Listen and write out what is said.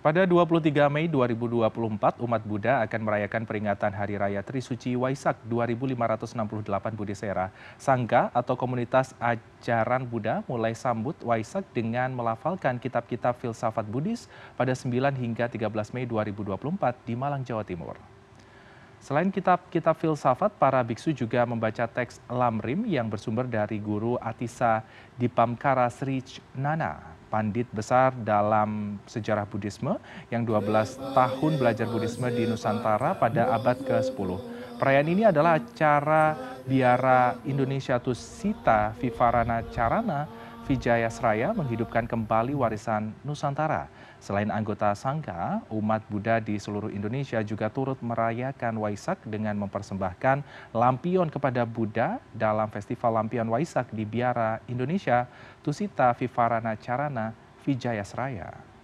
Pada 23 Mei 2024, umat Buddha akan merayakan peringatan Hari Raya Trisuci Waisak 2568 Budisera. Sangga atau komunitas ajaran Buddha mulai sambut Waisak dengan melafalkan kitab-kitab filsafat Buddhis pada 9 hingga 13 Mei 2024 di Malang, Jawa Timur. Selain kitab-kitab filsafat, para biksu juga membaca teks Lamrim yang bersumber dari guru Atisa Dipamkara Sri Nana pandit besar dalam sejarah Buddhisme yang 12 tahun belajar Buddhisme di Nusantara pada abad ke-10. Perayaan ini adalah acara biara Indonesia Tusita Vivarana Carana Vijaya Seraya menghidupkan kembali warisan Nusantara. Selain anggota Sangka, umat Buddha di seluruh Indonesia juga turut merayakan Waisak dengan mempersembahkan lampion kepada Buddha dalam Festival Lampion Waisak di Biara Indonesia, Tusita Vivarana Carana, Vijaya Seraya.